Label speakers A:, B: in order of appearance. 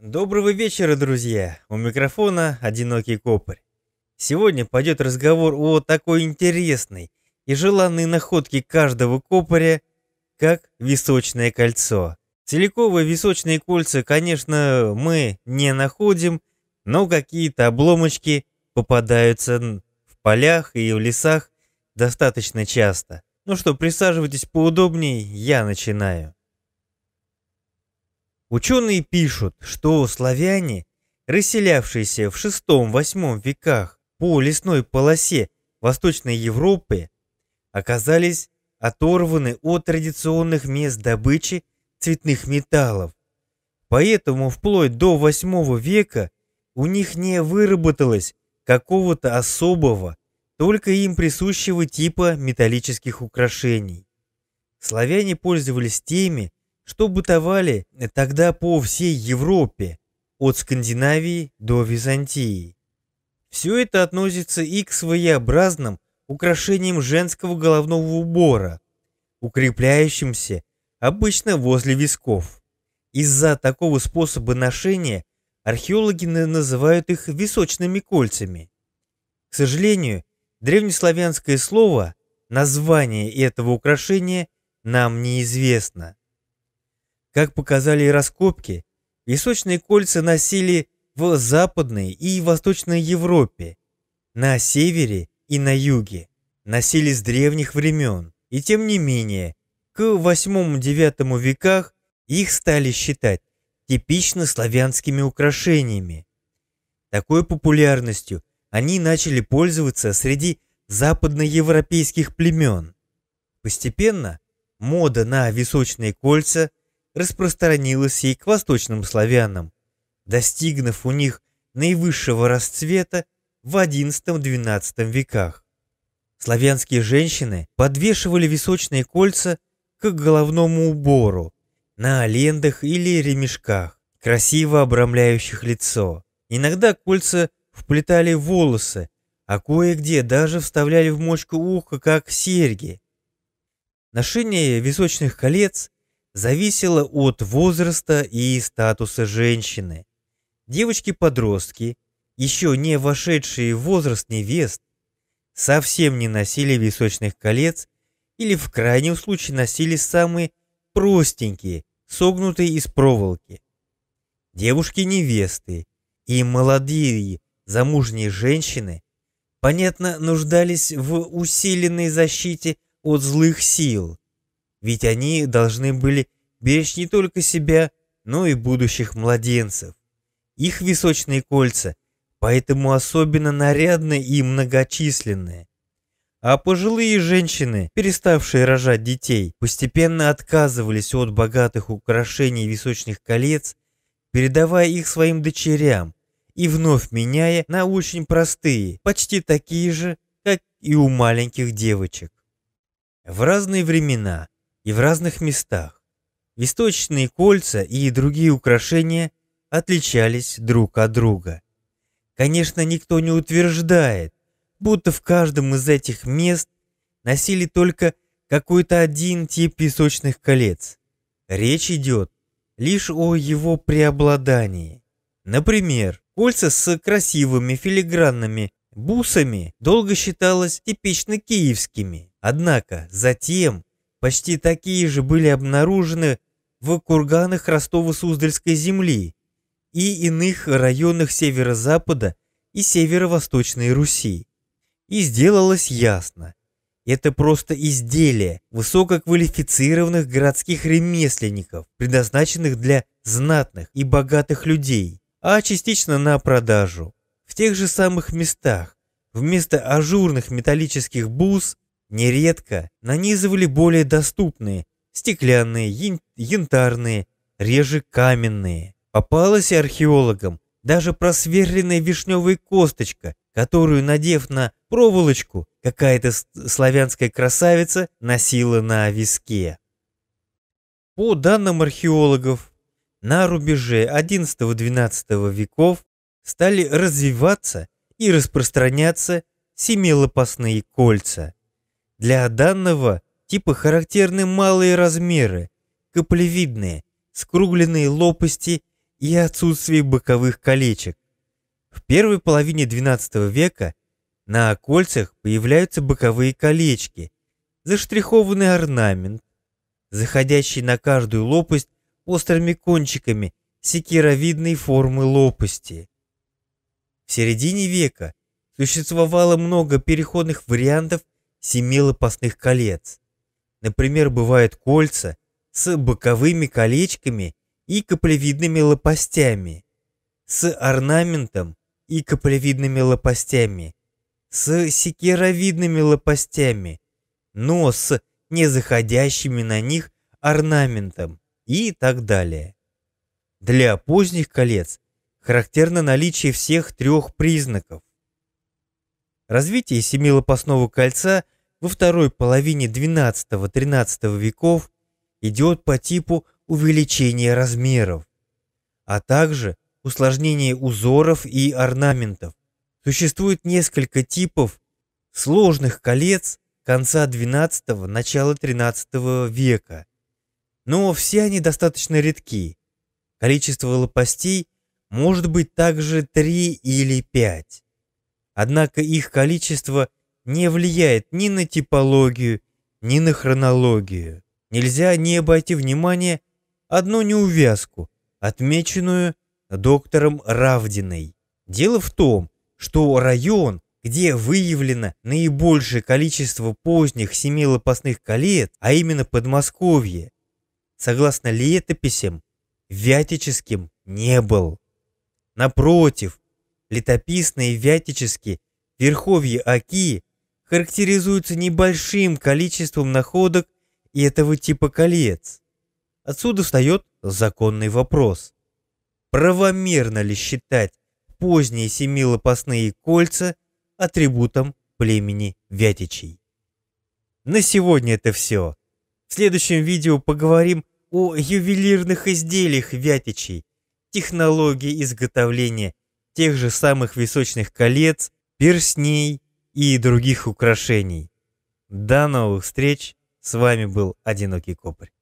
A: Доброго вечера, друзья! У микрофона одинокий копарь. Сегодня пойдет разговор о такой интересной и желанной находке каждого копаря, как височное кольцо. Целиковые височные кольца, конечно, мы не находим, но какие-то обломочки попадаются в полях и в лесах достаточно часто. Ну что, присаживайтесь поудобнее, я начинаю. Ученые пишут, что славяне, расселявшиеся в VI-VIII веках, по лесной полосе Восточной Европы оказались оторваны от традиционных мест добычи цветных металлов. Поэтому вплоть до VIII века у них не выработалось какого-то особого, только им присущего типа металлических украшений. Славяне пользовались теми, что бытовали тогда по всей Европе, от Скандинавии до Византии. Все это относится и к своеобразным украшениям женского головного убора, укрепляющимся обычно возле висков. Из-за такого способа ношения археологи называют их височными кольцами. К сожалению, древнеславянское слово, название этого украшения нам неизвестно. Как показали раскопки, височные кольца носили в Западной и Восточной Европе, на севере и на юге, носили с древних времен, и тем не менее, к VIII-IX веках их стали считать типично славянскими украшениями. Такой популярностью они начали пользоваться среди западноевропейских племен. Постепенно мода на височные кольца распространилась и к восточным славянам, достигнув у них наивысшего расцвета в XI-XII веках. Славянские женщины подвешивали височные кольца к головному убору на алендах или ремешках, красиво обрамляющих лицо. Иногда кольца вплетали в волосы, а кое-где даже вставляли в мочку уха, как серьги. Ношение височных колец зависело от возраста и статуса женщины. Девочки-подростки, еще не вошедшие в возраст невест, совсем не носили височных колец или в крайнем случае носили самые простенькие, согнутые из проволоки. Девушки-невесты и молодые замужние женщины, понятно, нуждались в усиленной защите от злых сил, ведь они должны были беречь не только себя, но и будущих младенцев их височные кольца, поэтому особенно нарядны и многочисленные. А пожилые женщины, переставшие рожать детей, постепенно отказывались от богатых украшений височных колец, передавая их своим дочерям и вновь меняя на очень простые, почти такие же, как и у маленьких девочек. В разные времена и в разных местах височные кольца и другие украшения – отличались друг от друга. Конечно, никто не утверждает, будто в каждом из этих мест носили только какой-то один тип песочных колец. Речь идет лишь о его преобладании. Например, кольца с красивыми филигранными бусами долго считалось типично киевскими, однако затем почти такие же были обнаружены в курганах ростово суздальской земли и иных районах северо-запада и северо-восточной Руси. И сделалось ясно. Это просто изделие высококвалифицированных городских ремесленников, предназначенных для знатных и богатых людей, а частично на продажу. В тех же самых местах, вместо ажурных металлических бус, нередко нанизывали более доступные стеклянные, янтарные, реже каменные. Попалась археологам даже просверленная вишневая косточка, которую, надев на проволочку, какая-то славянская красавица носила на виске. По данным археологов, на рубеже XI-XII веков стали развиваться и распространяться семилопастные кольца. Для данного типа характерны малые размеры, каплевидные, скругленные лопасти и отсутствии боковых колечек. В первой половине XII века на кольцах появляются боковые колечки, заштрихованный орнамент, заходящий на каждую лопасть острыми кончиками секировидной формы лопасти. В середине века существовало много переходных вариантов семи лопастных колец. Например, бывают кольца с боковыми колечками и каплевидными лопастями, с орнаментом и каплевидными лопастями, с секеровидными лопастями, но с не заходящими на них орнаментом и так далее. Для поздних колец характерно наличие всех трех признаков. Развитие семилопастного кольца во второй половине XII-XIII веков идет по типу увеличение размеров, а также усложнение узоров и орнаментов. Существует несколько типов сложных колец конца XII – начала XIII века, но все они достаточно редки. Количество лопастей может быть также 3 или 5. Однако их количество не влияет ни на типологию, ни на хронологию. Нельзя не обойти внимания одну неувязку, отмеченную доктором Равдиной. Дело в том, что район, где выявлено наибольшее количество поздних семи лопастных колец, а именно Подмосковье, согласно летописям, вятическим не был. Напротив, летописные вятически верховья Аки характеризуются небольшим количеством находок этого типа колец. Отсюда встает законный вопрос. Правомерно ли считать поздние семилопастные кольца атрибутом племени Вятичей? На сегодня это все. В следующем видео поговорим о ювелирных изделиях Вятичей, технологии изготовления тех же самых височных колец, перстней и других украшений. До новых встреч! С вами был Одинокий Копарь.